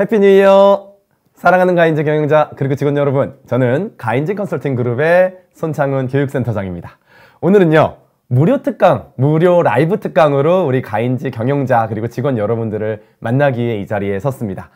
해피 뉴 이어! 사랑하는 가인즈 경영자 그리고 직원 여러분 저는 가인즈 컨설팅 그룹의 손창훈 교육센터장입니다. 오늘은요 무료 특강, 무료 라이브 특강으로 우리 가인지 경영자 그리고 직원 여러분들을 만나기 위해 이 자리에 섰습니다.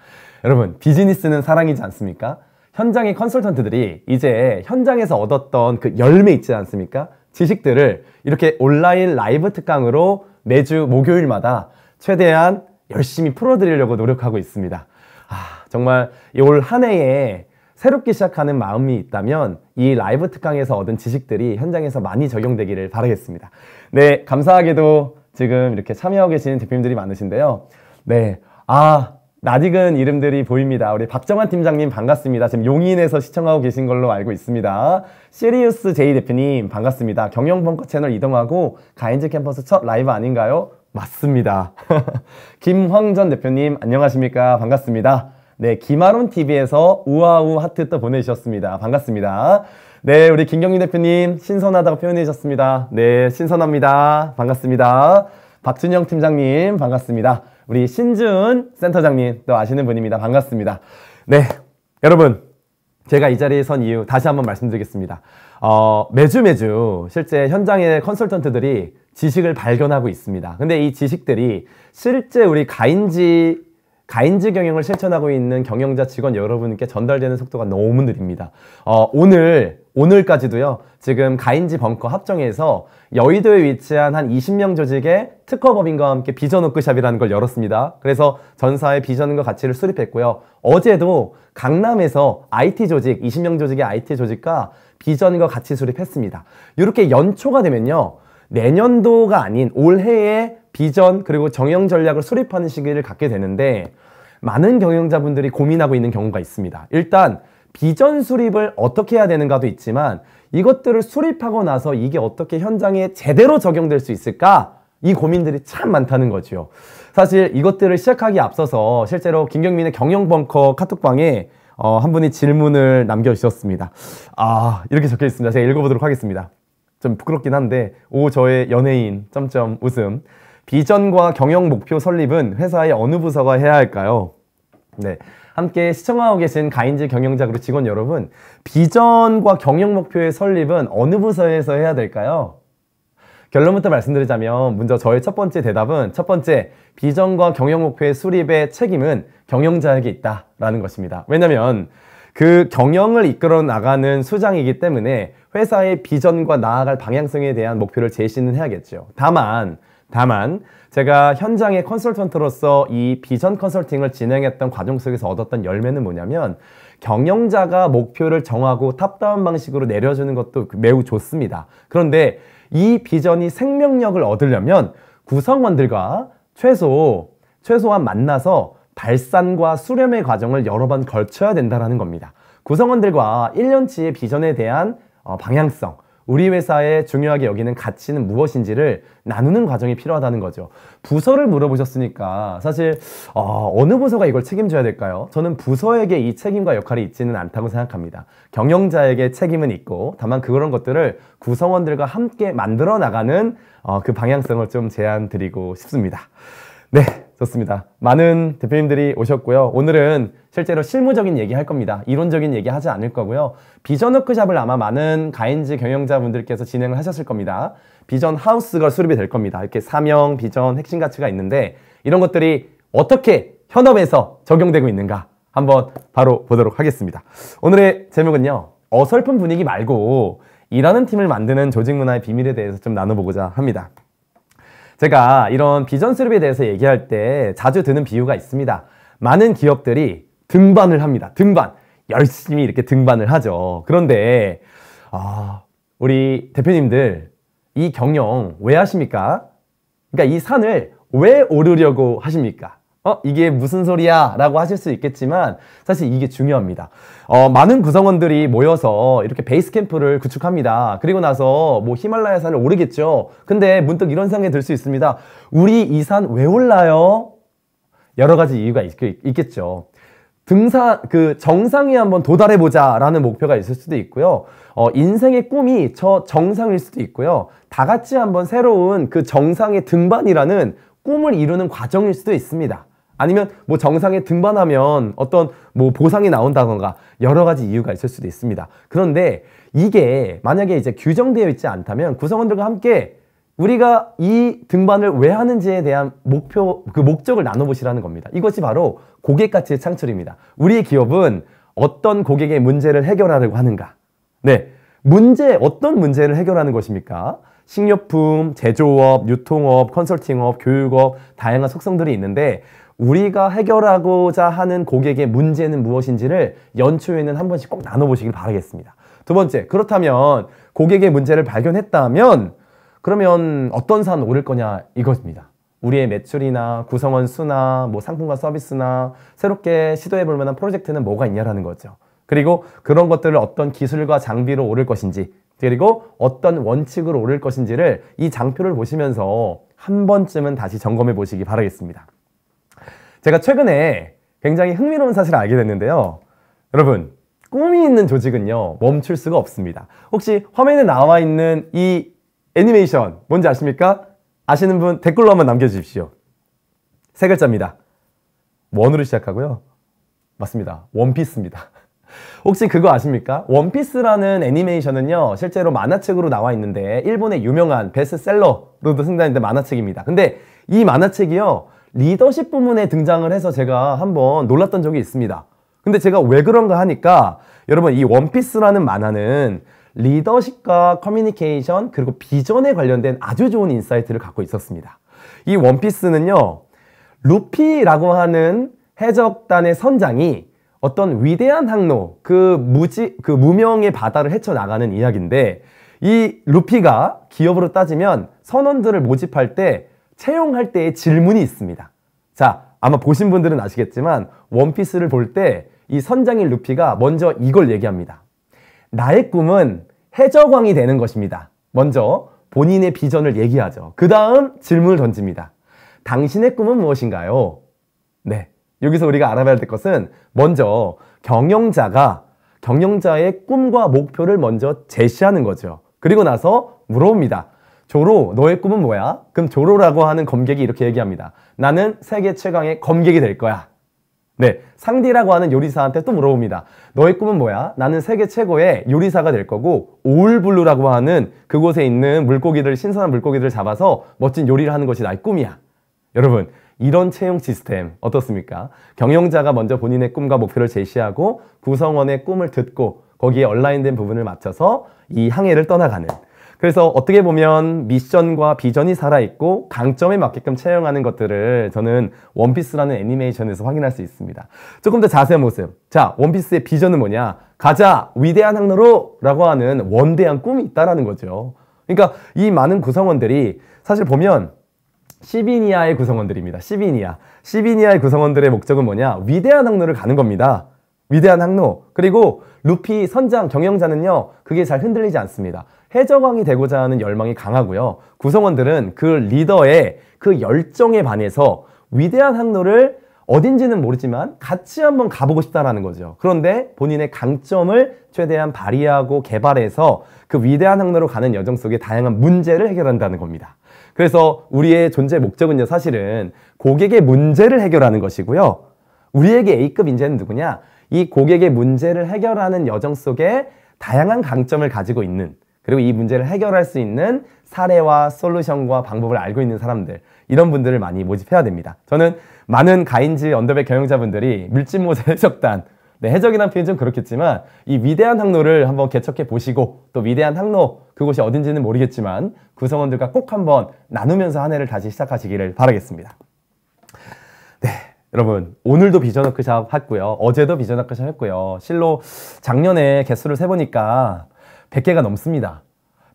여러분 비즈니스는 사랑이지 않습니까? 현장의 컨설턴트들이 이제 현장에서 얻었던 그 열매 있지 않습니까? 지식들을 이렇게 온라인 라이브 특강으로 매주 목요일마다 최대한 열심히 풀어드리려고 노력하고 있습니다. 아, 정말 올 한 해에 새롭게 시작하는 마음이 있다면 이 라이브 특강에서 얻은 지식들이 현장에서 많이 적용되기를 바라겠습니다. 네, 감사하게도 지금 이렇게 참여하고 계시는 대표님들이 많으신데요. 네, 아, 낯익은 이름들이 보입니다. 우리 박정환 팀장님 반갑습니다. 지금 용인에서 시청하고 계신 걸로 알고 있습니다. 시리우스 제이 대표님 반갑습니다. 경영벙커 채널 이동하고 가인즈 캠퍼스 첫 라이브 아닌가요? 맞습니다. 김황전 대표님 안녕하십니까 반갑습니다. 네 김아론 TV에서 우아우 하트 또 보내주셨습니다. 반갑습니다. 네 우리 김경민 대표님 신선하다고 표현해 주셨습니다. 네 신선합니다. 반갑습니다. 박준영 팀장님 반갑습니다. 우리 신준 센터장님 또 아시는 분입니다. 반갑습니다. 네 여러분 제가 이 자리에 선 이유 다시 한번 말씀드리겠습니다. 어, 매주 매주 실제 현장의 컨설턴트들이 지식을 발견하고 있습니다. 근데 이 지식들이 실제 우리 가인지 가인지 경영을 실천하고 있는 경영자 직원 여러분께 전달되는 속도가 너무 느립니다. 어, 오늘 오늘까지도요. 지금 가인지 벙커 합정에서 여의도에 위치한 한 20명 조직의 특허법인과 함께 비전 워크샵이라는 걸 열었습니다. 그래서 전사의 비전과 가치를 수립했고요. 어제도 강남에서 IT 조직, 20명 조직의 IT 조직과 비전과 가치 수립했습니다. 이렇게 연초가 되면요. 내년도가 아닌 올해의 비전 그리고 경영 전략을 수립하는 시기를 갖게 되는데 많은 경영자분들이 고민하고 있는 경우가 있습니다. 일단 비전 수립을 어떻게 해야 되는가도 있지만 이것들을 수립하고 나서 이게 어떻게 현장에 제대로 적용될 수 있을까? 이 고민들이 참 많다는 거죠 사실 이것들을 시작하기 앞서서 실제로 김경민의 경영벙커 카톡방에 어, 한 분이 질문을 남겨주셨습니다. 아, 이렇게 적혀 있습니다. 제가 읽어보도록 하겠습니다. 좀 부끄럽긴 한데 오 저의 연예인 점점 웃음 비전과 경영 목표 설립은 회사의 어느 부서가 해야 할까요? 네. 함께 시청하고 계신 가인지 경영자 그룹 직원 여러분, 비전과 경영 목표의 설립은 어느 부서에서 해야 될까요? 결론부터 말씀드리자면 먼저 저의 첫 번째 대답은 첫 번째 비전과 경영 목표의 수립의 책임은 경영자에게 있다라는 것입니다. 왜냐면 그 경영을 이끌어 나가는 수장이기 때문에 회사의 비전과 나아갈 방향성에 대한 목표를 제시는 해야겠죠. 다만, 다만, 제가 현장의 컨설턴트로서 이 비전 컨설팅을 진행했던 과정 속에서 얻었던 열매는 뭐냐면 경영자가 목표를 정하고 탑다운 방식으로 내려주는 것도 매우 좋습니다. 그런데 이 비전이 생명력을 얻으려면 구성원들과 최소, 최소한 만나서 발산과 수렴의 과정을 여러 번 걸쳐야 된다는 겁니다. 구성원들과 1년치의 비전에 대한 어, 방향성, 우리 회사의 중요하게 여기는 가치는 무엇인지를 나누는 과정이 필요하다는 거죠. 부서를 물어보셨으니까 사실 어, 어느 부서가 이걸 책임져야 될까요? 저는 부서에게 이 책임과 역할이 있지는 않다고 생각합니다. 경영자에게 책임은 있고 다만 그런 것들을 구성원들과 함께 만들어 나가는 어, 그 방향성을 좀 제안 드리고 싶습니다. 네, 좋습니다. 많은 대표님들이 오셨고요. 오늘은 실제로 실무적인 얘기 할 겁니다. 이론적인 얘기 하지 않을 거고요. 비전 워크샵을 아마 많은 가인지 경영자분들께서 진행을 하셨을 겁니다. 비전 하우스가 수립이 될 겁니다. 이렇게 사명, 비전, 핵심 가치가 있는데 이런 것들이 어떻게 현업에서 적용되고 있는가 한번 바로 보도록 하겠습니다. 오늘의 제목은요. 어설픈 분위기 말고 일하는 팀을 만드는 조직 문화의 비밀에 대해서 좀 나눠보고자 합니다. 제가 이런 비전 수립에 대해서 얘기할 때 자주 드는 비유가 있습니다. 많은 기업들이 등반을 합니다. 등반. 열심히 이렇게 등반을 하죠. 그런데, 아, 우리 대표님들, 이 경영 왜 하십니까? 그러니까 이 산을 왜 오르려고 하십니까? 어, 이게 무슨 소리야? 라고 하실 수 있겠지만 사실 이게 중요합니다. 어, 많은 구성원들이 모여서 이렇게 베이스 캠프를 구축합니다. 그리고 나서 뭐 히말라야 산을 오르겠죠. 근데 문득 이런 생각이 들 수 있습니다. 우리 이 산 왜 올라요? 여러 가지 이유가 있, 있겠죠. 등산 그 정상에 한번 도달해 보자라는 목표가 있을 수도 있고요. 어, 인생의 꿈이 저 정상일 수도 있고요. 다 같이 한번 새로운 그 정상의 등반이라는 꿈을 이루는 과정일 수도 있습니다. 아니면 뭐 정상에 등반하면 어떤 뭐 보상이 나온다던가 여러 가지 이유가 있을 수도 있습니다. 그런데 이게 만약에 이제 규정되어 있지 않다면 구성원들과 함께 우리가 이 등반을 왜 하는지에 대한 목표, 그 목적을 나눠보시라는 겁니다. 이것이 바로 고객 가치의 창출입니다. 우리의 기업은 어떤 고객의 문제를 해결하려고 하는가? 네. 문제, 어떤 문제를 해결하는 것입니까? 식료품, 제조업, 유통업, 컨설팅업, 교육업, 다양한 속성들이 있는데 우리가 해결하고자 하는 고객의 문제는 무엇인지를 연초에는 한 번씩 꼭 나눠보시길 바라겠습니다. 두 번째, 그렇다면 고객의 문제를 발견했다면 그러면 어떤 산 오를 거냐 이것입니다. 우리의 매출이나 구성원 수나 뭐 상품과 서비스나 새롭게 시도해 볼 만한 프로젝트는 뭐가 있냐라는 거죠. 그리고 그런 것들을 어떤 기술과 장비로 오를 것인지 그리고 어떤 원칙으로 오를 것인지를 이 장표를 보시면서 한 번쯤은 다시 점검해 보시기 바라겠습니다. 제가 최근에 굉장히 흥미로운 사실을 알게 됐는데요. 여러분, 꿈이 있는 조직은요, 멈출 수가 없습니다. 혹시 화면에 나와 있는 이 애니메이션, 뭔지 아십니까? 아시는 분 댓글로 한번 남겨주십시오. 세 글자입니다. 원으로 시작하고요. 맞습니다. 원피스입니다. 혹시 그거 아십니까? 원피스라는 애니메이션은요, 실제로 만화책으로 나와 있는데, 일본의 유명한 베스트셀러로도 승단인데 만화책입니다. 근데 이 만화책이요, 리더십 부문에 등장을 해서 제가 한번 놀랐던 적이 있습니다. 근데 제가 왜 그런가 하니까 여러분 이 원피스라는 만화는 리더십과 커뮤니케이션 그리고 비전에 관련된 아주 좋은 인사이트를 갖고 있었습니다. 이 원피스는요. 루피라고 하는 해적단의 선장이 어떤 위대한 항로, 그 무지, 그 무명의 바다를 헤쳐나가는 이야기인데, 이 루피가 기업으로 따지면 선원들을 모집할 때 채용할 때의 질문이 있습니다. 자, 아마 보신 분들은 아시겠지만 원피스를 볼 때 이 선장인 루피가 먼저 이걸 얘기합니다. 나의 꿈은 해적왕이 되는 것입니다. 먼저 본인의 비전을 얘기하죠. 그 다음 질문을 던집니다. 당신의 꿈은 무엇인가요? 네. 여기서 우리가 알아봐야 될 것은 먼저 경영자가 경영자의 꿈과 목표를 먼저 제시하는 거죠. 그리고 나서 물어봅니다. 조로, 너의 꿈은 뭐야? 그럼 조로라고 하는 검객이 이렇게 얘기합니다. 나는 세계 최강의 검객이 될 거야. 네, 상디라고 하는 요리사한테 또 물어봅니다. 너의 꿈은 뭐야? 나는 세계 최고의 요리사가 될 거고 올블루라고 하는 그곳에 있는 물고기들, 신선한 물고기들을 잡아서 멋진 요리를 하는 것이 나의 꿈이야. 여러분, 이런 채용 시스템 어떻습니까? 경영자가 먼저 본인의 꿈과 목표를 제시하고 구성원의 꿈을 듣고 거기에 얼라인된 부분을 맞춰서 이 항해를 떠나가는 그래서 어떻게 보면 미션과 비전이 살아있고 강점에 맞게끔 채용하는 것들을 저는 원피스라는 애니메이션에서 확인할 수 있습니다. 조금 더 자세한 모습. 자, 원피스의 비전은 뭐냐? 가자! 위대한 항로로! 라고 하는 원대한 꿈이 있다라는 거죠. 그러니까 이 많은 구성원들이 사실 보면 시비니아의 구성원들입니다. 시비니아. 시비니아의 구성원들의 목적은 뭐냐? 위대한 항로를 가는 겁니다. 위대한 항로. 그리고 루피 선장 경영자는요, 그게 잘 흔들리지 않습니다. 해적왕이 되고자 하는 열망이 강하고요. 구성원들은 그 리더의 그 열정에 반해서 위대한 항로를 어딘지는 모르지만 같이 한번 가보고 싶다라는 거죠. 그런데 본인의 강점을 최대한 발휘하고 개발해서 그 위대한 항로로 가는 여정 속에 다양한 문제를 해결한다는 겁니다. 그래서 우리의 존재 목적은요, 사실은 고객의 문제를 해결하는 것이고요. 우리에게 A급 인재는 누구냐? 이 고객의 문제를 해결하는 여정 속에 다양한 강점을 가지고 있는 그리고 이 문제를 해결할 수 있는 사례와 솔루션과 방법을 알고 있는 사람들 이런 분들을 많이 모집해야 됩니다. 저는 많은 가인지 언더백 경영자분들이 밀짚모자 해적단 네, 해적이라는 표현이 좀 그렇겠지만 이 위대한 항로를 한번 개척해 보시고 또 위대한 항로 그곳이 어딘지는 모르겠지만 구성원들과 꼭 한번 나누면서 한 해를 다시 시작하시기를 바라겠습니다. 네. 여러분 오늘도 비전 워크샵 했고요. 어제도 비전 워크샵 했고요. 실로 작년에 개수를 세보니까 100개가 넘습니다.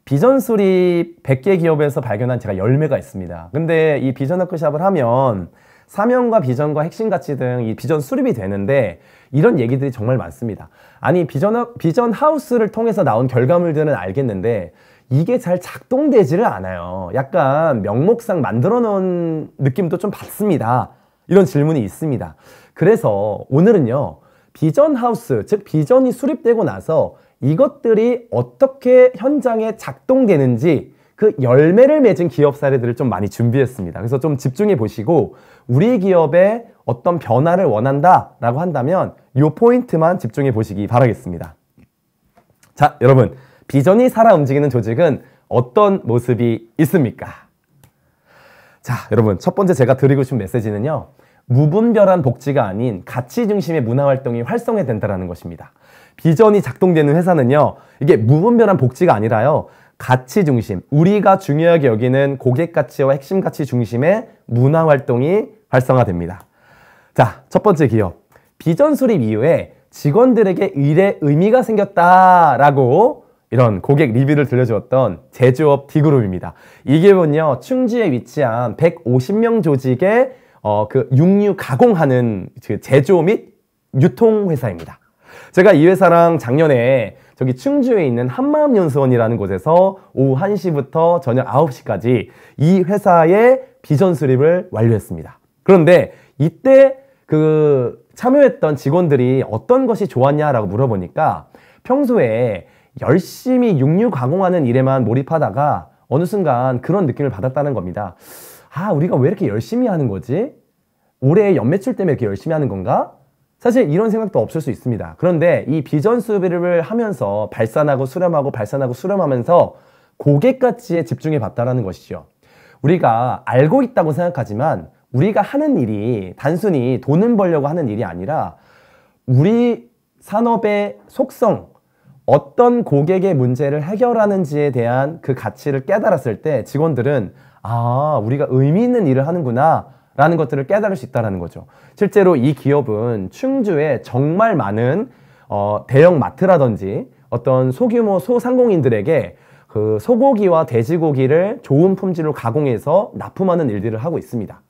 비전 수리 100개 기업에서 발견한 제가 열매가 있습니다. 근데 이 비전 워크샵을 하면 사명과 비전과 핵심 가치 등 이 비전 수립이 되는데 이런 얘기들이 정말 많습니다. 아니 비전 비전 하우스를 통해서 나온 결과물들은 알겠는데 이게 잘 작동되지를 않아요. 약간 명목상 만들어 놓은 느낌도 좀 받습니다. 이런 질문이 있습니다. 그래서 오늘은요. 비전 하우스, 즉 비전이 수립되고 나서 이것들이 어떻게 현장에 작동되는지 그 열매를 맺은 기업 사례들을 좀 많이 준비했습니다. 그래서 좀 집중해 보시고 우리 기업에 어떤 변화를 원한다라고 한다면 요 포인트만 집중해 보시기 바라겠습니다. 자, 여러분. 비전이 살아 움직이는 조직은 어떤 모습이 있습니까? 자, 여러분. 첫 번째 제가 드리고 싶은 메시지는요. 무분별한 복지가 아닌 가치 중심의 문화 활동이 활성화된다라는 것입니다. 비전이 작동되는 회사는요. 이게 무분별한 복지가 아니라요. 가치 중심, 우리가 중요하게 여기는 고객 가치와 핵심 가치 중심의 문화 활동이 활성화됩니다. 자, 첫 번째 기업. 비전 수립 이후에 직원들에게 일의 의미가 생겼다라고 이런 고객 리뷰를 들려주었던 제조업 D그룹입니다. 이 기업은요, 충주에 위치한 150명 조직의 어, 그 육류 가공하는 그 제조 및 유통회사입니다. 제가 이 회사랑 작년에 저기 충주에 있는 한마음연수원이라는 곳에서 오후 1시부터 저녁 9시까지 이 회사의 비전 수립을 완료했습니다. 그런데 이때 그 참여했던 직원들이 어떤 것이 좋았냐라고 물어보니까 평소에 열심히 육류 가공하는 일에만 몰입하다가 어느 순간 그런 느낌을 받았다는 겁니다. 아, 우리가 왜 이렇게 열심히 하는 거지? 올해 연매출 때문에 이렇게 열심히 하는 건가? 사실 이런 생각도 없을 수 있습니다. 그런데 이 비전 수비를 하면서 발산하고 수렴하고 발산하고 수렴하면서 고객 가치에 집중해 봤다라는 것이죠. 우리가 알고 있다고 생각하지만 우리가 하는 일이 단순히 돈을 벌려고 하는 일이 아니라 우리 산업의 속성, 어떤 고객의 문제를 해결하는지에 대한 그 가치를 깨달았을 때 직원들은 아, 우리가 의미 있는 일을 하는구나 라는 것들을 깨달을 수 있다는 거죠. 실제로 이 기업은 충주에 정말 많은 어, 대형 마트라든지 어떤 소규모 소상공인들에게 그 소고기와 돼지고기를 좋은 품질로 가공해서 납품하는 일들을 하고 있습니다.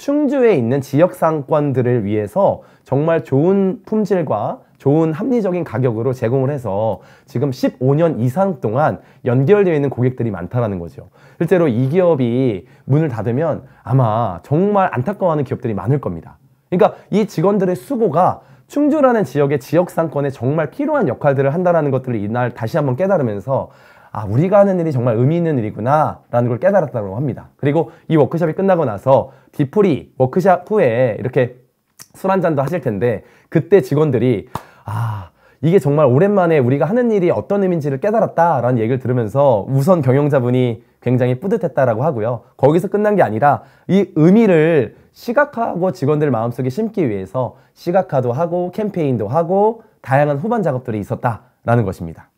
충주에 있는 지역 상권들을 위해서 정말 좋은 품질과 좋은 합리적인 가격으로 제공을 해서 지금 15년 이상 동안 연결되어 있는 고객들이 많다는 거죠. 실제로 이 기업이 문을 닫으면 아마 정말 안타까워하는 기업들이 많을 겁니다. 그러니까 이 직원들의 수고가 충주라는 지역의 지역 상권에 정말 필요한 역할들을 한다는 것들을 이날 다시 한번 깨달으면서 아, 우리가 하는 일이 정말 의미 있는 일이구나라는 걸 깨달았다고 합니다. 그리고 이 워크숍이 끝나고 나서 디프리 워크숍 후에 이렇게 술 한 잔도 하실 텐데 그때 직원들이 아, 이게 정말 오랜만에 우리가 하는 일이 어떤 의미인지를 깨달았다라는 얘기를 들으면서 우선 경영자분이 굉장히 뿌듯했다라고 하고요. 거기서 끝난 게 아니라 이 의미를 시각화하고 직원들 마음속에 심기 위해서 시각화도 하고 캠페인도 하고 다양한 후반 작업들이 있었다라는 것입니다.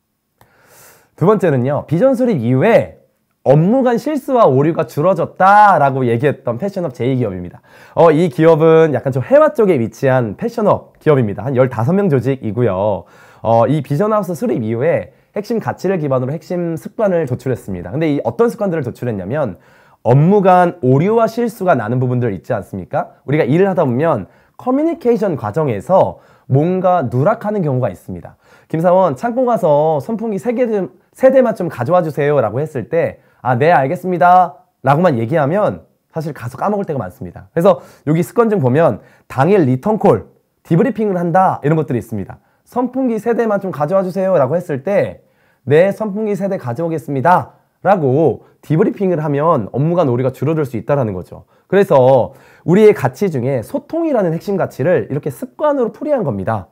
두 번째는요. 비전 수립 이후에 업무 간 실수와 오류가 줄어졌다라고 얘기했던 패션업 제2기업입니다. 어, 이 기업은 약간 좀 해와 쪽에 위치한 패션업 기업입니다. 한 15명 조직이고요. 어, 이 비전하우스 수립 이후에 핵심 가치를 기반으로 핵심 습관을 도출했습니다. 근데 이 어떤 습관들을 도출했냐면 업무 간 오류와 실수가 나는 부분들 있지 않습니까? 우리가 일을 하다 보면 커뮤니케이션 과정에서 뭔가 누락하는 경우가 있습니다. 김사원 창고 가서 선풍기 세개 세대만 좀 가져와 주세요 라고 했을 때 아 네 알겠습니다 라고만 얘기하면 사실 가서 까먹을 때가 많습니다. 그래서 여기 습관 증 보면 당일 리턴콜, 디브리핑을 한다 이런 것들이 있습니다. 선풍기 세대만 좀 가져와 주세요 라고 했을 때 네 선풍기 세대 가져오겠습니다 라고 디브리핑을 하면 업무가 놀이가 줄어들 수 있다는 거죠. 그래서 우리의 가치 중에 소통이라는 핵심 가치를 이렇게 습관으로 풀이한 겁니다.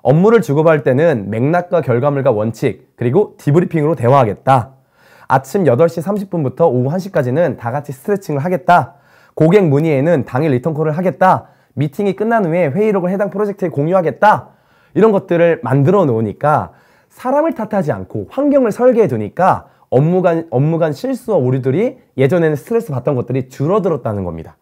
업무를 주고받을 때는 맥락과 결과물과 원칙, 그리고 디브리핑으로 대화하겠다. 아침 8시 30분부터 오후 1시까지는 다 같이 스트레칭을 하겠다. 고객 문의에는 당일 리턴콜을 하겠다. 미팅이 끝난 후에 회의록을 해당 프로젝트에 공유하겠다. 이런 것들을 만들어 놓으니까 사람을 탓하지 않고 환경을 설계해 두니까 업무 간, 업무 간 실수와 오류들이 예전에는 스트레스 받던 것들이 줄어들었다는 겁니다.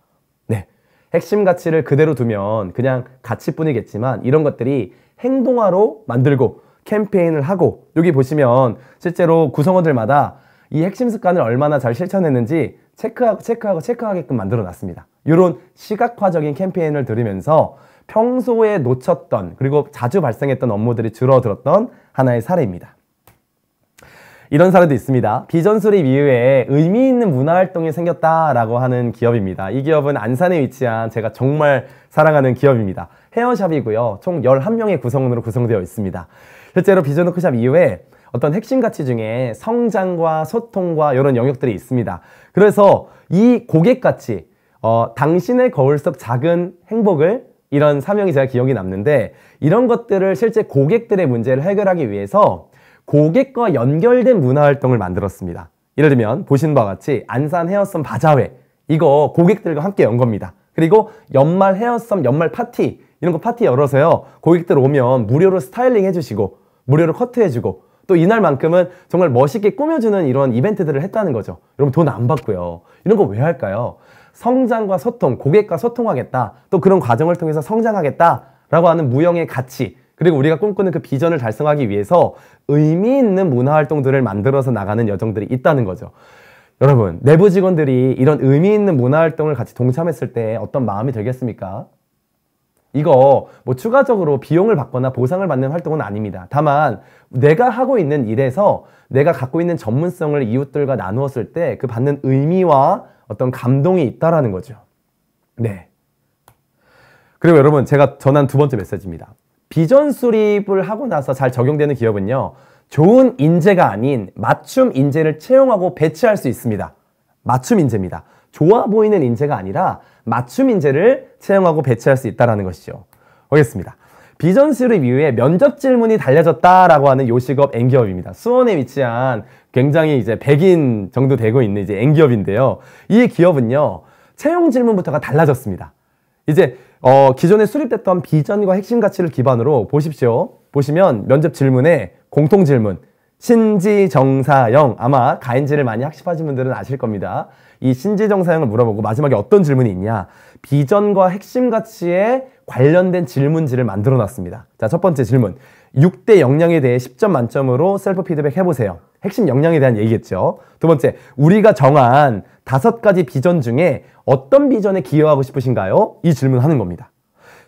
네. 핵심 가치를 그대로 두면 그냥 가치뿐이겠지만 이런 것들이 행동화로 만들고 캠페인을 하고 여기 보시면 실제로 구성원들마다 이 핵심 습관을 얼마나 잘 실천했는지 체크하고 체크하고 체크하게끔 만들어 놨습니다. 이런 시각화적인 캠페인을 들으면서 평소에 놓쳤던 그리고 자주 발생했던 업무들이 줄어들었던 하나의 사례입니다. 이런 사례도 있습니다. 비전 수립 이후에 의미 있는 문화 활동이 생겼다라고 하는 기업입니다. 이 기업은 안산에 위치한 제가 정말 사랑하는 기업입니다. 헤어샵이고요. 총 11명의 구성원으로 구성되어 있습니다. 실제로 비즈노크샵 이후에 어떤 핵심 가치 중에 성장과 소통과 이런 영역들이 있습니다. 그래서 이 고객 가치, 어, 당신의 거울 속 작은 행복을 이런 사명이 제가 기억이 남는데 이런 것들을 실제 고객들의 문제를 해결하기 위해서 고객과 연결된 문화활동을 만들었습니다. 예를 들면 보신 바와 같이 안산 헤어썸 바자회 이거 고객들과 함께 연 겁니다. 그리고 연말 헤어썸 연말 파티 이런 거 파티 열어서요 고객들 오면 무료로 스타일링 해주시고 무료로 커트해주고 또 이날만큼은 정말 멋있게 꾸며주는 이런 이벤트들을 했다는 거죠. 여러분 돈 안 받고요. 이런 거 왜 할까요? 성장과 소통, 고객과 소통하겠다. 또 그런 과정을 통해서 성장하겠다라고 하는 무형의 가치, 그리고 우리가 꿈꾸는 그 비전을 달성하기 위해서 의미 있는 문화 활동들을 만들어서 나가는 여정들이 있다는 거죠. 여러분, 내부 직원들이 이런 의미 있는 문화 활동을 같이 동참했을 때 어떤 마음이 들겠습니까? 이거 뭐 추가적으로 비용을 받거나 보상을 받는 활동은 아닙니다. 다만 내가 하고 있는 일에서 내가 갖고 있는 전문성을 이웃들과 나누었을 때 그 받는 의미와 어떤 감동이 있다라는 거죠. 네. 그리고 여러분 제가 전한 두 번째 메시지입니다. 비전 수립을 하고 나서 잘 적용되는 기업은요. 좋은 인재가 아닌 맞춤 인재를 채용하고 배치할 수 있습니다. 맞춤 인재입니다. 좋아 보이는 인재가 아니라 맞춤 인재를 채용하고 배치할 수 있다는 것이죠. 보겠습니다. 비전 수립 이후에 면접 질문이 달려졌다라고 하는 요식업 N기업입니다. 수원에 위치한 굉장히 이제 100인 정도 되고 있는 이제 N기업인데요. 이 기업은요. 채용 질문부터가 달라졌습니다. 이제 어, 기존에 수립됐던 비전과 핵심 가치를 기반으로 보십시오. 보시면 면접 질문에 공통 질문 신지 정사영 아마 가인지를 많이 학습하신 분들은 아실 겁니다. 이신재정 사양을 물어보고 마지막에 어떤 질문이 있냐 비전과 핵심 가치에 관련된 질문지를 만들어 놨습니다. 자, 첫 번째 질문. 6대 역량에 대해 10점 만점으로 셀프 피드백 해보세요. 핵심 역량에 대한 얘기겠죠. 두 번째, 우리가 정한 다섯 가지 비전 중에 어떤 비전에 기여하고 싶으신가요? 이 질문하는 겁니다.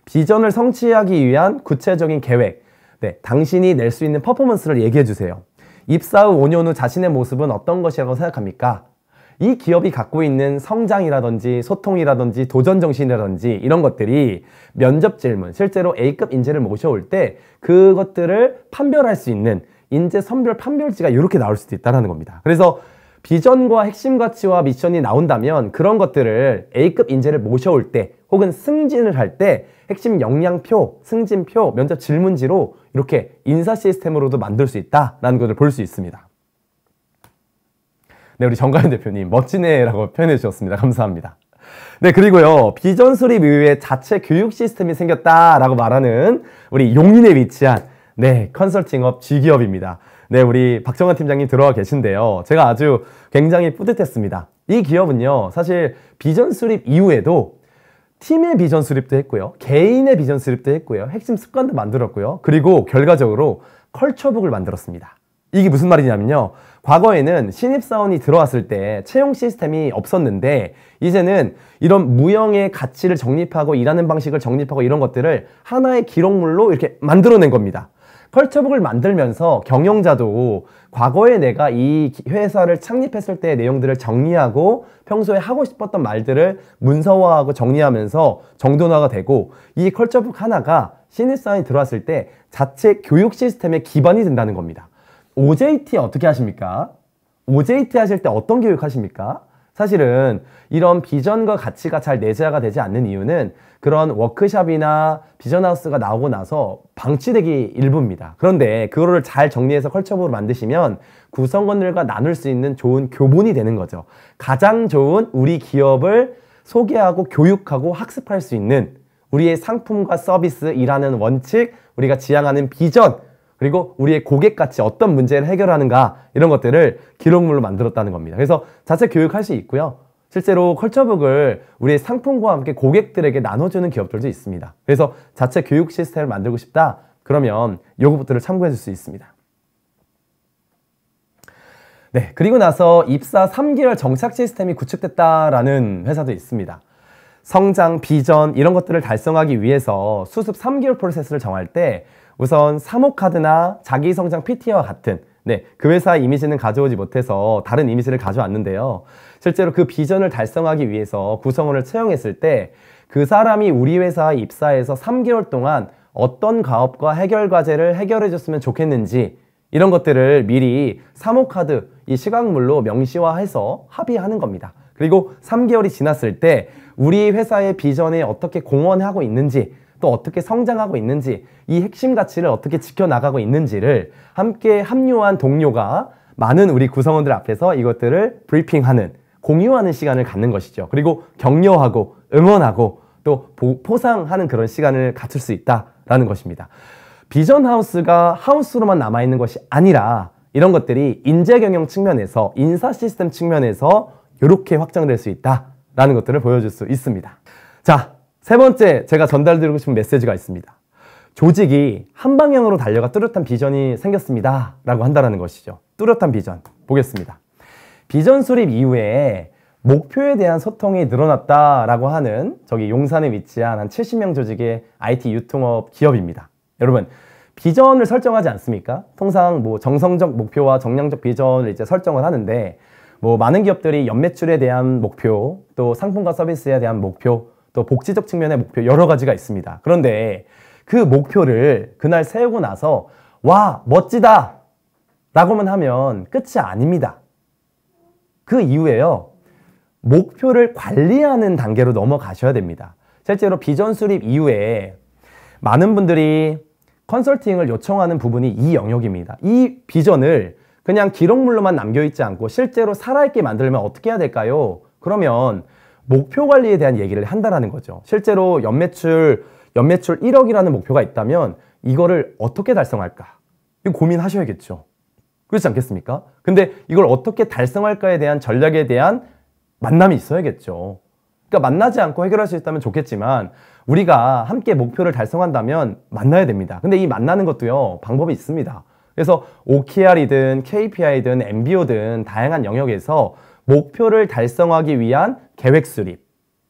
비전을 성취하기 위한 구체적인 계획, 네, 당신이 낼 수 있는 퍼포먼스를 얘기해 주세요. 입사 후 5년 후 자신의 모습은 어떤 것이라고 생각합니까? 이 기업이 갖고 있는 성장이라든지 소통이라든지 도전 정신이라든지 이런 것들이 면접 질문, 실제로 A급 인재를 모셔올 때 그것들을 판별할 수 있는 인재 선별 판별지가 이렇게 나올 수도 있다는 겁니다. 그래서 비전과 핵심 가치와 미션이 나온다면 그런 것들을 A급 인재를 모셔올 때 혹은 승진을 할 때 핵심 역량표, 승진표, 면접 질문지로 이렇게 인사 시스템으로도 만들 수 있다라는 것을 볼 수 있습니다. 네, 우리 정가연 대표님 멋지네라고 표현해 주셨습니다. 감사합니다. 네, 그리고요. 비전 수립 이후에 자체 교육 시스템이 생겼다라고 말하는 우리 용인에 위치한 네, 컨설팅업 G기업입니다. 네, 우리 박정환 팀장님 들어와 계신데요. 제가 아주 굉장히 뿌듯했습니다. 이 기업은요. 사실 비전 수립 이후에도 팀의 비전 수립도 했고요. 개인의 비전 수립도 했고요. 핵심 습관도 만들었고요. 그리고 결과적으로 컬처북을 만들었습니다. 이게 무슨 말이냐면요. 과거에는 신입사원이 들어왔을 때 채용 시스템이 없었는데 이제는 이런 무형의 가치를 정립하고 일하는 방식을 정립하고 이런 것들을 하나의 기록물로 이렇게 만들어낸 겁니다. 컬처북을 만들면서 경영자도 과거에 내가 이 회사를 창립했을 때의 내용들을 정리하고 평소에 하고 싶었던 말들을 문서화하고 정리하면서 정돈화가 되고 이 컬처북 하나가 신입사원이 들어왔을 때 자체 교육 시스템의 기반이 된다는 겁니다. OJT 어떻게 하십니까? OJT 하실 때 어떤 교육 하십니까? 사실은 이런 비전과 가치가 잘 내재화가 되지 않는 이유는 그런 워크샵이나 비전하우스가 나오고 나서 방치되기 일부입니다. 그런데 그거를 잘 정리해서 컬처부로 만드시면 구성원들과 나눌 수 있는 좋은 교본이 되는 거죠. 가장 좋은 우리 기업을 소개하고 교육하고 학습할 수 있는 우리의 상품과 서비스, 일하는 원칙, 우리가 지향하는 비전, 그리고 우리의 고객같이 어떤 문제를 해결하는가 이런 것들을 기록물로 만들었다는 겁니다. 그래서 자체 교육할 수 있고요. 실제로 컬처북을 우리의 상품과 함께 고객들에게 나눠주는 기업들도 있습니다. 그래서 자체 교육 시스템을 만들고 싶다? 그러면 요것들을 참고해 줄 수 있습니다. 네, 그리고 나서 입사 3개월 정착 시스템이 구축됐다라는 회사도 있습니다. 성장, 비전 이런 것들을 달성하기 위해서 수습 3개월 프로세스를 정할 때 우선 사모카드나 자기성장 PT와 같은 네, 그 회사 이미지는 가져오지 못해서 다른 이미지를 가져왔는데요. 실제로 그 비전을 달성하기 위해서 구성원을 채용했을 때 그 사람이 우리 회사 입사해서 3개월 동안 어떤 과업과 해결 과제를 해결해 줬으면 좋겠는지 이런 것들을 미리 사모카드 이 시각물로 명시화해서 합의하는 겁니다. 그리고 3개월이 지났을 때 우리 회사의 비전에 어떻게 공헌하고 있는지 또 어떻게 성장하고 있는지 이 핵심 가치를 어떻게 지켜나가고 있는지를 함께 합류한 동료가 많은 우리 구성원들 앞에서 이것들을 브리핑하는 공유하는 시간을 갖는 것이죠. 그리고 격려하고 응원하고 또 포상하는 그런 시간을 갖출 수 있다라는 것입니다. 비전 하우스가 하우스로만 남아있는 것이 아니라 이런 것들이 인재 경영 측면에서 인사 시스템 측면에서 이렇게 확장될 수 있다라는 것들을 보여줄 수 있습니다. 자, 세 번째 제가 전달드리고 싶은 메시지가 있습니다. 조직이 한 방향으로 달려가 뚜렷한 비전이 생겼습니다. 라고 한다는 것이죠. 뚜렷한 비전. 보겠습니다. 비전 수립 이후에 목표에 대한 소통이 늘어났다라고 하는 저기 용산에 위치한 한 70명 조직의 IT 유통업 기업입니다. 여러분, 비전을 설정하지 않습니까? 통상 뭐 정성적 목표와 정량적 비전을 이제 설정을 하는데 뭐 많은 기업들이 연매출에 대한 목표, 또 상품과 서비스에 대한 목표, 또 복지적 측면의 목표 여러 가지가 있습니다. 그런데 그 목표를 그날 세우고 나서 와 멋지다 라고만 하면 끝이 아닙니다. 그 이후에요. 목표를 관리하는 단계로 넘어가셔야 됩니다. 실제로 비전 수립 이후에 많은 분들이 컨설팅을 요청하는 부분이 이 영역입니다. 이 비전을 그냥 기록물로만 남겨있지 않고 실제로 살아있게 만들면 어떻게 해야 될까요? 그러면 목표 관리에 대한 얘기를 한다라는 거죠. 실제로 연매출 연매출 1억이라는 목표가 있다면 이거를 어떻게 달성할까? 고민하셔야겠죠. 그렇지 않겠습니까? 근데 이걸 어떻게 달성할까에 대한 전략에 대한 만남이 있어야겠죠. 그러니까 만나지 않고 해결할 수 있다면 좋겠지만 우리가 함께 목표를 달성한다면 만나야 됩니다. 근데 이 만나는 것도요, 방법이 있습니다. 그래서 OKR이든 KPI든 MBO든 다양한 영역에서 목표를 달성하기 위한 계획 수립,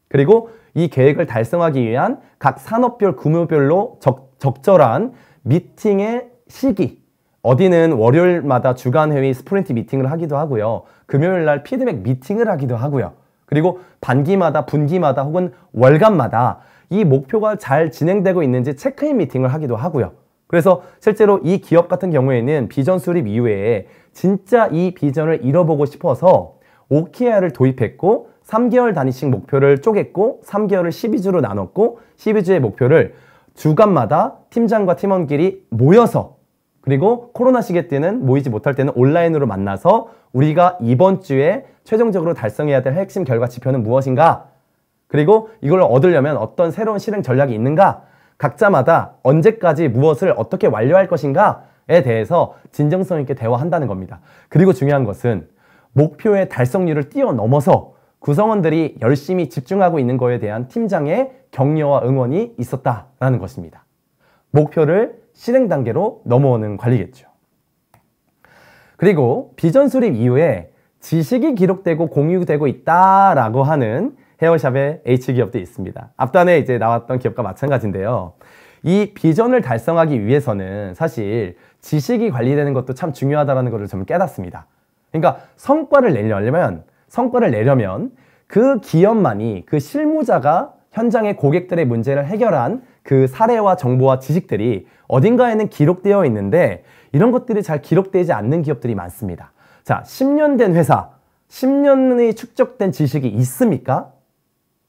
그리고 이 계획을 달성하기 위한 각 산업별, 규모별로 적, 적절한 미팅의 시기, 어디는 월요일마다 주간회의 스프린트 미팅을 하기도 하고요. 금요일날 피드백 미팅을 하기도 하고요. 그리고 반기마다, 분기마다 혹은 월간마다 이 목표가 잘 진행되고 있는지 체크인 미팅을 하기도 하고요. 그래서 실제로 이 기업 같은 경우에는 비전 수립 이후에 진짜 이 비전을 잃어보고 싶어서 OKR을 도입했고 3개월 단위씩 목표를 쪼갰고 3개월을 12주로 나눴고 12주의 목표를 주간마다 팀장과 팀원끼리 모여서 그리고 코로나 시기 때는 모이지 못할 때는 온라인으로 만나서 우리가 이번 주에 최종적으로 달성해야 될 핵심 결과 지표는 무엇인가? 그리고 이걸 얻으려면 어떤 새로운 실행 전략이 있는가? 각자마다 언제까지 무엇을 어떻게 완료할 것인가에 대해서 진정성 있게 대화한다는 겁니다. 그리고 중요한 것은 목표의 달성률을 뛰어넘어서 구성원들이 열심히 집중하고 있는 거에 대한 팀장의 격려와 응원이 있었다라는 것입니다. 목표를 실행 단계로 넘어오는 관리겠죠. 그리고 비전 수립 이후에 지식이 기록되고 공유되고 있다라고 하는 헤어샵의 H 기업도 있습니다. 앞단에 이제 나왔던 기업과 마찬가지인데요. 이 비전을 달성하기 위해서는 사실 지식이 관리되는 것도 참 중요하다는 것을 저 깨닫습니다. 그러니까 성과를 내려면 성과를 내려면 그 기업만이 그 실무자가 현장의 고객들의 문제를 해결한 그 사례와 정보와 지식들이 어딘가에는 기록되어 있는데 이런 것들이 잘 기록되지 않는 기업들이 많습니다. 자, 10년 된 회사, 10년의 축적된 지식이 있습니까?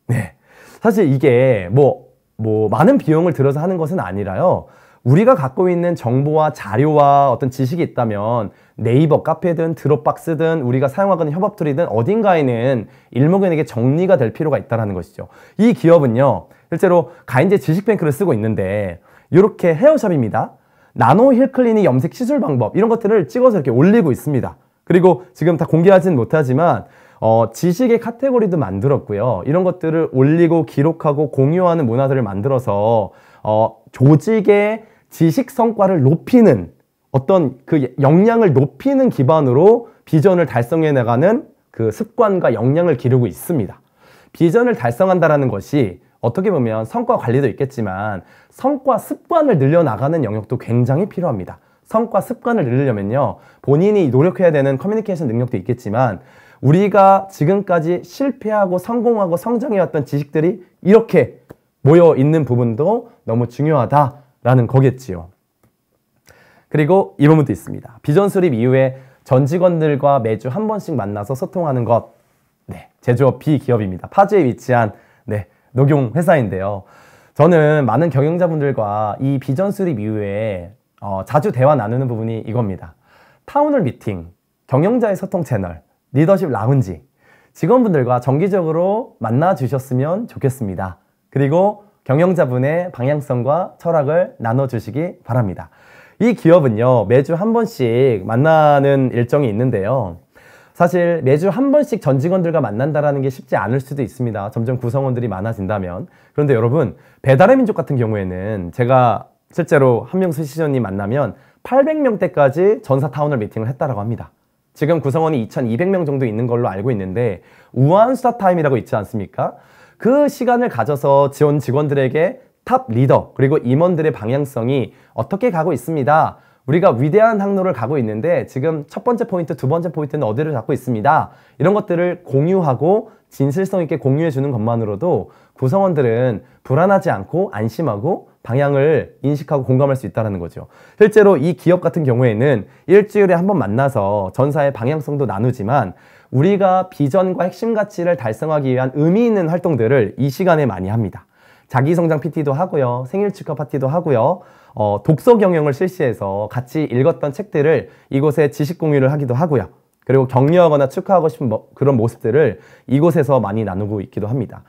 네. 사실 이게 뭐, 뭐, 많은 비용을 들여서 하는 것은 아니라요. 우리가 갖고 있는 정보와 자료와 어떤 지식이 있다면 네이버 카페든 드롭박스든 우리가 사용하는 협업 툴이든 어딘가에는 일목요연하게 정리가 될 필요가 있다는 것이죠. 이 기업은요. 실제로 가인제 지식뱅크를 쓰고 있는데 이렇게 헤어샵입니다. 나노 힐클리닉 염색 시술 방법 이런 것들을 찍어서 이렇게 올리고 있습니다. 그리고 지금 다 공개하진 못하지만 어, 지식의 카테고리도 만들었고요. 이런 것들을 올리고 기록하고 공유하는 문화들을 만들어서 어, 조직의 지식 성과를 높이는 어떤 그 예, 역량을 높이는 기반으로 비전을 달성해 나가는 그 습관과 역량을 기르고 있습니다. 비전을 달성한다라는 것이 어떻게 보면 성과 관리도 있겠지만 성과 습관을 늘려나가는 영역도 굉장히 필요합니다. 성과 습관을 늘리려면요. 본인이 노력해야 되는 커뮤니케이션 능력도 있겠지만 우리가 지금까지 실패하고 성공하고 성장해왔던 지식들이 이렇게 모여 있는 부분도 너무 중요하다. 라는 거겠지요. 그리고 이 부분도 있습니다. 비전 수립 이후에 전 직원들과 매주 한 번씩 만나서 소통하는 것. 네, 제조업 비기업입니다. 파주에 위치한 네, 녹용 회사인데요. 저는 많은 경영자분들과 이 비전 수립 이후에 어, 자주 대화 나누는 부분이 이겁니다. 타운홀 미팅, 경영자의 소통 채널, 리더십 라운지, 직원분들과 정기적으로 만나 주셨으면 좋겠습니다. 그리고 경영자분의 방향성과 철학을 나눠주시기 바랍니다. 이 기업은요, 매주 한 번씩 만나는 일정이 있는데요. 사실 매주 한 번씩 전 직원들과 만난다는게 쉽지 않을 수도 있습니다. 점점 구성원들이 많아진다면. 그런데 여러분, 배달의 민족 같은 경우에는 제가 실제로 한명 스시전님 만나면 800명대까지 전사 타운을 미팅을 했다라고 합니다. 지금 구성원이 2,200명 정도 있는 걸로 알고 있는데 우한 수다 타임이라고 있지 않습니까? 그 시간을 가져서 지원 직원들에게 탑 리더 그리고 임원들의 방향성이 어떻게 가고 있습니다. 우리가 위대한 항로를 가고 있는데 지금 첫 번째 포인트, 두 번째 포인트는 어디를 잡고 있습니다. 이런 것들을 공유하고 진실성 있게 공유해 주는 것만으로도 구성원들은 불안하지 않고 안심하고 방향을 인식하고 공감할 수 있다는 거죠. 실제로 이 기업 같은 경우에는 일주일에 한번 만나서 전사의 방향성도 나누지만 우리가 비전과 핵심 가치를 달성하기 위한 의미 있는 활동들을 이 시간에 많이 합니다. 자기성장 PT도 하고요. 생일 축하 파티도 하고요. 어, 독서 경영을 실시해서 같이 읽었던 책들을 이곳에 지식 공유를 하기도 하고요. 그리고 격려하거나 축하하고 싶은 뭐, 그런 모습들을 이곳에서 많이 나누고 있기도 합니다.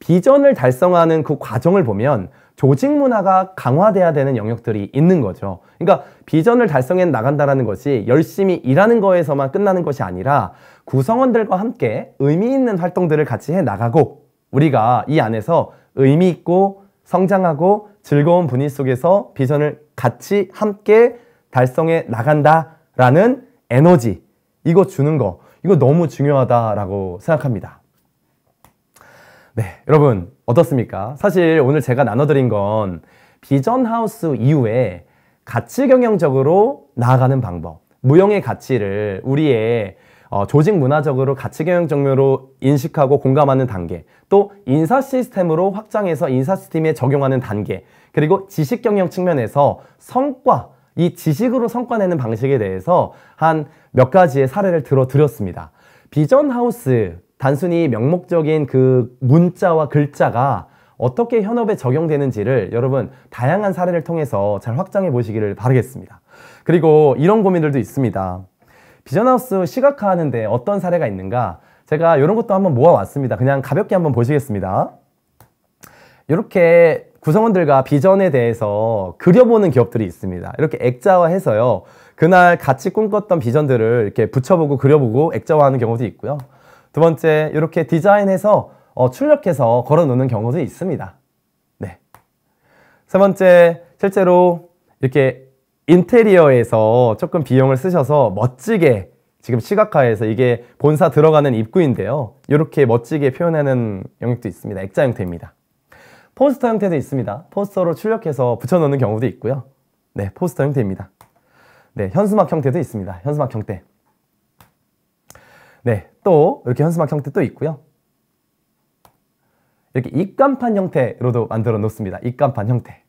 비전을 달성하는 그 과정을 보면 조직 문화가 강화돼야 되는 영역들이 있는 거죠. 그러니까 비전을 달성해 나간다는 것이 열심히 일하는 거에서만 끝나는 것이 아니라 구성원들과 함께 의미 있는 활동들을 같이 해 나가고 우리가 이 안에서 의미 있고 성장하고 즐거운 분위 기 속에서 비전을 같이 함께 달성해 나간다라는 에너지 이거 주는 거 이거 너무 중요하다라고 생각합니다. 네, 여러분 어떻습니까? 사실 오늘 제가 나눠드린 건 비전 하우스 이후에 가치 경영적으로 나아가는 방법, 무형의 가치를 우리의 어, 조직 문화적으로 가치 경영 종류로 인식하고 공감하는 단계, 또 인사 시스템으로 확장해서 인사 시스템에 적용하는 단계, 그리고 지식 경영 측면에서 성과, 이 지식으로 성과내는 방식에 대해서 한 몇 가지의 사례를 들어드렸습니다. 비전 하우스, 단순히 명목적인 그 문자와 글자가 어떻게 현업에 적용되는지를 여러분 다양한 사례를 통해서 잘 확장해 보시기를 바라겠습니다. 그리고 이런 고민들도 있습니다. 비전하우스 시각화하는데 어떤 사례가 있는가? 제가 이런 것도 한번 모아왔습니다. 그냥 가볍게 한번 보시겠습니다. 이렇게 구성원들과 비전에 대해서 그려보는 기업들이 있습니다. 이렇게 액자화해서요. 그날 같이 꿈꿨던 비전들을 이렇게 붙여보고 그려보고 액자화하는 경우도 있고요. 두 번째, 이렇게 디자인해서 어, 출력해서 걸어놓는 경우도 있습니다. 네. 세 번째, 실제로 이렇게 인테리어에서 조금 비용을 쓰셔서 멋지게 지금 시각화해서 이게 본사 들어가는 입구인데요. 이렇게 멋지게 표현하는 영역도 있습니다. 액자 형태입니다. 포스터 형태도 있습니다. 포스터로 출력해서 붙여놓는 경우도 있고요. 네, 포스터 형태입니다. 네, 현수막 형태도 있습니다. 현수막 형태. 네, 또 이렇게 현수막 형태도 있고요. 이렇게 입간판 형태로도 만들어 놓습니다. 입간판 형태.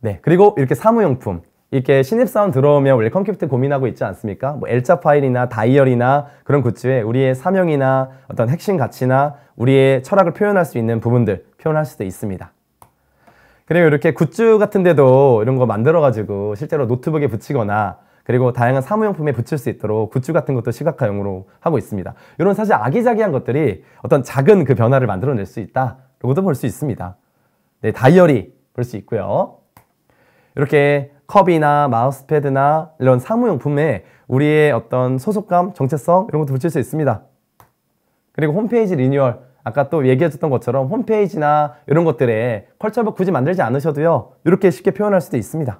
네, 그리고 이렇게 사무용품. 이렇게 신입사원 들어오면 원래 컴 캡트 고민하고 있지 않습니까? 뭐 L자 파일이나 다이얼이나 그런 굿즈에 우리의 사명이나 어떤 핵심 가치나 우리의 철학을 표현할 수 있는 부분들 표현할 수도 있습니다. 그리고 이렇게 굿즈 같은 데도 이런 거 만들어가지고 실제로 노트북에 붙이거나 그리고 다양한 사무용품에 붙일 수 있도록 굿즈 같은 것도 시각화용으로 하고 있습니다. 이런 사실 아기자기한 것들이 어떤 작은 그 변화를 만들어낼 수 있다라고도 볼 수 있습니다. 네, 다이어리 볼 수 있고요. 이렇게 컵이나 마우스패드나 이런 사무용품에 우리의 어떤 소속감, 정체성 이런 것도 붙일 수 있습니다. 그리고 홈페이지 리뉴얼 아까 또 얘기해줬던 것처럼 홈페이지나 이런 것들에 컬처북 굳이 만들지 않으셔도요 이렇게 쉽게 표현할 수도 있습니다.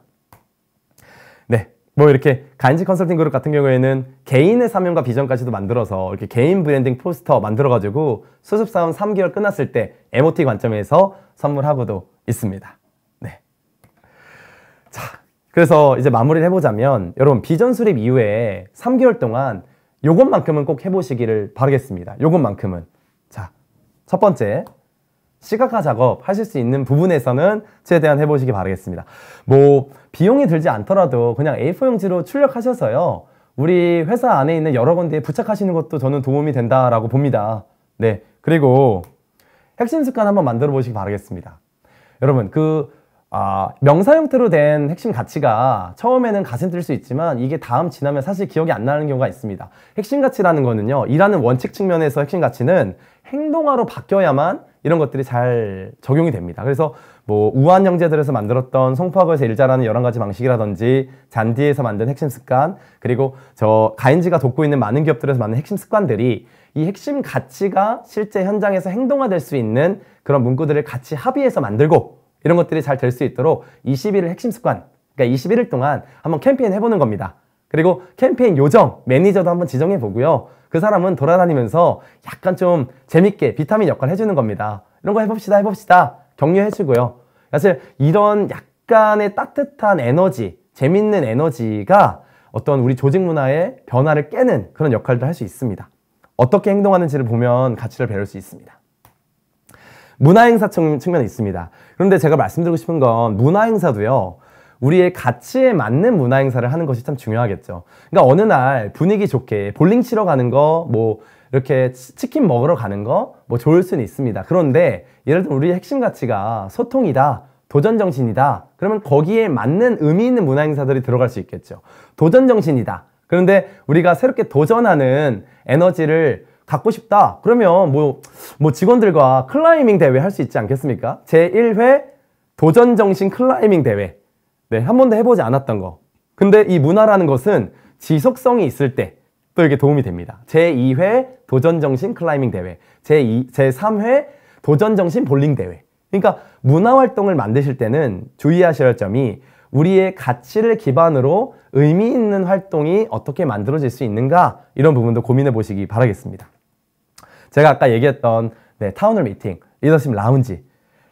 네, 뭐 이렇게 간지 컨설팅 그룹 같은 경우에는 개인의 사명과 비전까지도 만들어서 이렇게 개인 브랜딩 포스터 만들어가지고 수습사원 3개월 끝났을 때 MOT 관점에서 선물하고도 있습니다. 네. 자, 그래서 이제 마무리를 해보자면 여러분 비전 수립 이후에 3개월 동안 요것만큼은 꼭 해보시기를 바라겠습니다. 요것만큼은. 자, 첫 번째 시각화 작업 하실 수 있는 부분에서는 최대한 해보시기 바라겠습니다. 뭐 비용이 들지 않더라도 그냥 A4용지로 출력하셔서요. 우리 회사 안에 있는 여러 군데에 부착하시는 것도 저는 도움이 된다라고 봅니다. 네, 그리고 핵심 습관 한번 만들어 보시기 바라겠습니다. 여러분 그 아, 명사 형태로 된 핵심 가치가 처음에는 가슴 뜰 수 있지만 이게 다음 지나면 사실 기억이 안 나는 경우가 있습니다. 핵심 가치라는 거는요. 일하는 원칙 측면에서 핵심 가치는 행동화로 바뀌어야만 이런 것들이 잘 적용이 됩니다. 그래서 뭐 우한 형제들에서 만들었던 송파학에서 일자라는 여러 가지 방식이라든지 잔디에서 만든 핵심 습관 그리고 저 가인지가 돕고 있는 많은 기업들에서 만든 핵심 습관들이 이 핵심 가치가 실제 현장에서 행동화될 수 있는 그런 문구들을 같이 합의해서 만들고 이런 것들이 잘 될 수 있도록 21일 핵심 습관 그러니까 21일 동안 한번 캠페인 해보는 겁니다. 그리고 캠페인 요정 매니저도 한번 지정해 보고요. 그 사람은 돌아다니면서 약간 좀 재밌게 비타민 역할을 해주는 겁니다. 이런 거 해봅시다, 해봅시다. 격려해주고요. 사실 이런 약간의 따뜻한 에너지, 재밌는 에너지가 어떤 우리 조직 문화의 변화를 깨는 그런 역할도 할 수 있습니다. 어떻게 행동하는지를 보면 가치를 배울 수 있습니다. 문화행사 측면이 있습니다. 그런데 제가 말씀드리고 싶은 건 문화행사도요, 우리의 가치에 맞는 문화 행사를 하는 것이 참 중요하겠죠. 그러니까 어느 날 분위기 좋게 볼링 치러 가는 거, 뭐 이렇게 치킨 먹으러 가는 거, 뭐 좋을 수는 있습니다. 그런데 예를 들어 우리의 핵심 가치가 소통이다. 도전 정신이다. 그러면 거기에 맞는 의미 있는 문화 행사들이 들어갈 수 있겠죠. 도전 정신이다. 그런데 우리가 새롭게 도전하는 에너지를 갖고 싶다. 그러면 뭐, 뭐 직원들과 클라이밍 대회 할 수 있지 않겠습니까? 제1회 도전 정신 클라이밍 대회. 네, 한 번도 해보지 않았던 거. 근데 이 문화라는 것은 지속성이 있을 때 또 이게 도움이 됩니다. 제2회 도전정신 클라이밍 대회, 제2, 제3회 도전정신 볼링 대회. 그러니까 문화활동을 만드실 때는 주의하셔야 할 점이 우리의 가치를 기반으로 의미 있는 활동이 어떻게 만들어질 수 있는가 이런 부분도 고민해 보시기 바라겠습니다. 제가 아까 얘기했던 네, 타운홀 미팅, 리더십 라운지,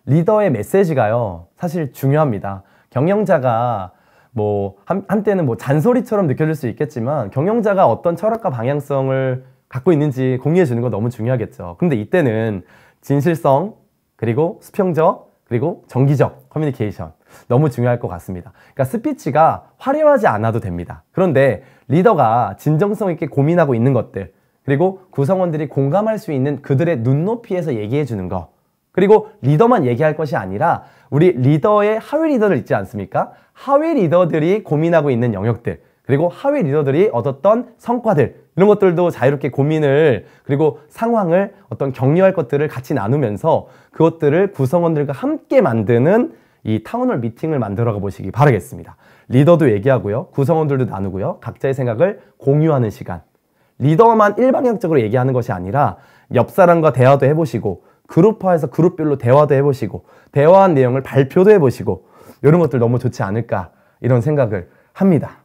리더의 메시지가요 사실 중요합니다. 경영자가 뭐 한, 한때는 뭐 잔소리처럼 느껴질 수 있겠지만 경영자가 어떤 철학과 방향성을 갖고 있는지 공유해 주는 거 너무 중요하겠죠. 근데 이때는 진실성 그리고 수평적 그리고 정기적 커뮤니케이션 너무 중요할 것 같습니다. 그러니까 스피치가 화려하지 않아도 됩니다. 그런데 리더가 진정성 있게 고민하고 있는 것들 그리고 구성원들이 공감할 수 있는 그들의 눈높이에서 얘기해 주는 것 그리고 리더만 얘기할 것이 아니라 우리 리더의 하위 리더들 있지 않습니까? 하위 리더들이 고민하고 있는 영역들 그리고 하위 리더들이 얻었던 성과들 이런 것들도 자유롭게 고민을 그리고 상황을 어떤 격려할 것들을 같이 나누면서 그것들을 구성원들과 함께 만드는 이 타운홀 미팅을 만들어 가 보시기 바라겠습니다. 리더도 얘기하고요. 구성원들도 나누고요. 각자의 생각을 공유하는 시간. 리더만 일방향적으로 얘기하는 것이 아니라 옆 사람과 대화도 해보시고 그룹화해서 그룹별로 대화도 해보시고 대화한 내용을 발표도 해보시고 이런 것들 너무 좋지 않을까 이런 생각을 합니다.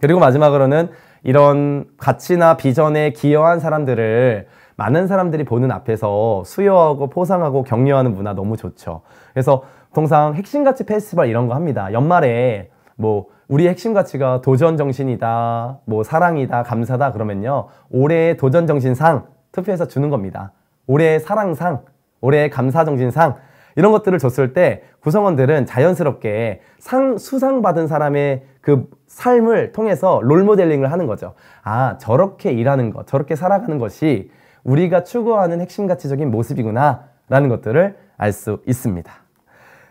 그리고 마지막으로는 이런 가치나 비전에 기여한 사람들을 많은 사람들이 보는 앞에서 수여하고 포상하고 격려하는 문화 너무 좋죠. 그래서 통상 핵심 가치 페스티벌 이런 거 합니다. 연말에 뭐우리 핵심 가치가 도전 정신이다, 뭐 사랑이다, 감사다 그러면요. 올해의 도전 정신상 투표해서 주는 겁니다. 올해의 사랑상, 올해의 감사정신상 이런 것들을 줬을 때 구성원들은 자연스럽게 상, 수상받은 사람의 그 삶을 통해서 롤모델링을 하는 거죠. 아, 저렇게 일하는 것, 저렇게 살아가는 것이 우리가 추구하는 핵심 가치적인 모습이구나 라는 것들을 알 수 있습니다.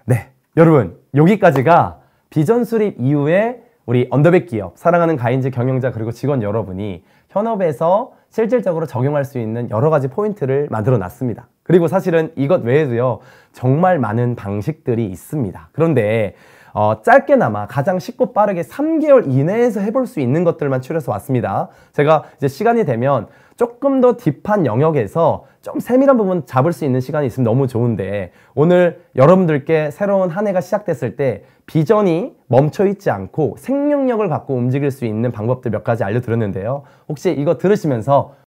네, 여러분 여기까지가 비전 수립 이후에 우리 언더백 기업, 사랑하는 가인즈 경영자 그리고 직원 여러분이 현업에서 실질적으로 적용할 수 있는 여러 가지 포인트를 만들어 놨습니다. 그리고 사실은 이것 외에도요, 정말 많은 방식들이 있습니다. 그런데 어, 짧게나마 가장 쉽고 빠르게 3개월 이내에서 해볼 수 있는 것들만 추려서 왔습니다. 제가 이제 시간이 되면 조금 더 딥한 영역에서 좀 세밀한 부분 잡을 수 있는 시간이 있으면 너무 좋은데 오늘 여러분들께 새로운 한 해가 시작됐을 때 비전이 멈춰있지 않고 생명력을 갖고 움직일 수 있는 방법들 몇 가지 알려드렸는데요. 혹시 이거 들으시면서